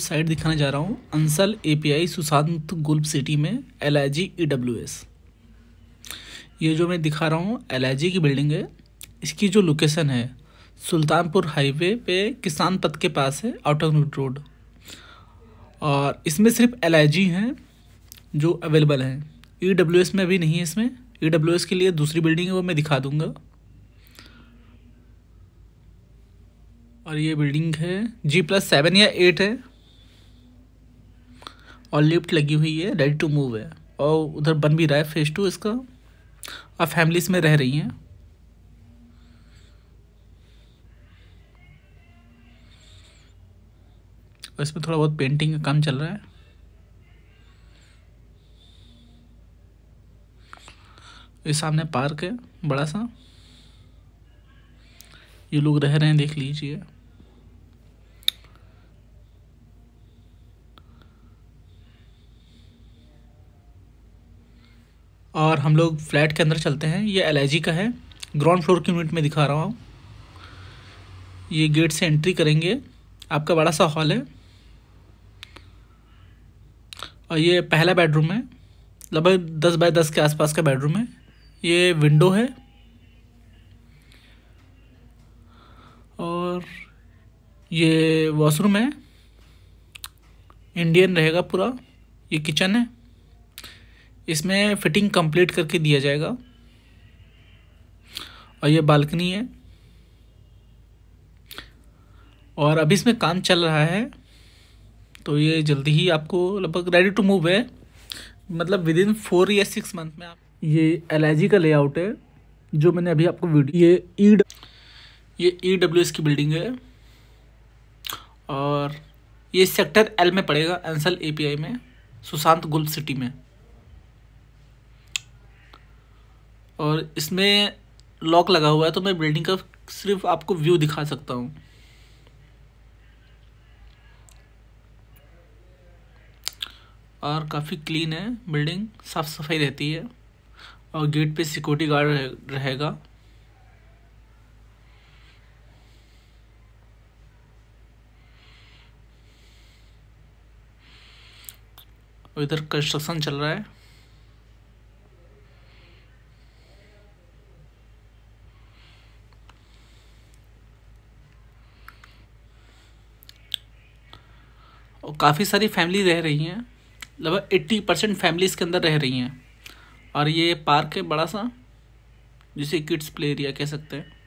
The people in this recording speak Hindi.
साइट दिखाने जा रहा हूँ Ansal API Sushant Golf City में L I G E W S ये जो मैं दिखा रहा हूँ एल आई जी की बिल्डिंग है इसकी जो लोकेशन है सुल्तानपुर हाईवे पे किसान पथ के पास है आउटर रोड और इसमें सिर्फ एल आई जी हैं जो अवेलेबल हैं ई डब्ल्यू एस में अभी नहीं है इसमें ई डब्ल्यू एस के लिए दूसरी बिल्डिंग है वो मैं दिखा दूँगा और ये बिल्डिंग है जी प्लस सेवन या एट है और लिफ्ट लगी हुई है रेडी टू मूव है और उधर बन भी रहा है फेज टू इसका आप फैमिलीज में रह रही हैं और इसमें थोड़ा बहुत पेंटिंग का काम चल रहा है ये सामने पार्क है बड़ा सा ये लोग रह रहे हैं देख लीजिए और हम लोग फ्लैट के अंदर चलते हैं ये एल का है ग्राउंड फ्लोर की यूनिट में दिखा रहा हूँ ये गेट से एंट्री करेंगे आपका बड़ा सा हॉल है और ये पहला बेडरूम है लगभग दस बाय दस के आसपास का बेडरूम है ये विंडो है और ये वॉशरूम है इंडियन रहेगा पूरा ये किचन है इसमें फिटिंग कंप्लीट करके दिया जाएगा और ये बालकनी है और अभी इसमें काम चल रहा है तो ये जल्दी ही आपको लगभग रेडी टू मूव है मतलब विद इन फोर या सिक्स मंथ में आप ये एल का लेआउट है जो मैंने अभी आपको वीडियो ये ई e ये ई डब्ल्यू एस की बिल्डिंग है और ये सेक्टर एल में पड़ेगा एंसल एपीआई में सुशांत गुल्फ सिटी में और इसमें लॉक लगा हुआ है तो मैं बिल्डिंग का सिर्फ आपको व्यू दिखा सकता हूँ और काफ़ी क्लीन है बिल्डिंग साफ़ सफाई रहती है और गेट पे सिक्योरिटी गार्ड रहे, रहेगा इधर कंस्ट्रक्शन चल रहा है और काफ़ी सारी फैमिली रह रही हैं लगभग एट्टी परसेंट फैमिली इसके अंदर रह रही हैं और ये पार्क है बड़ा सा जिसे किड्स प्ले एरिया कह सकते हैं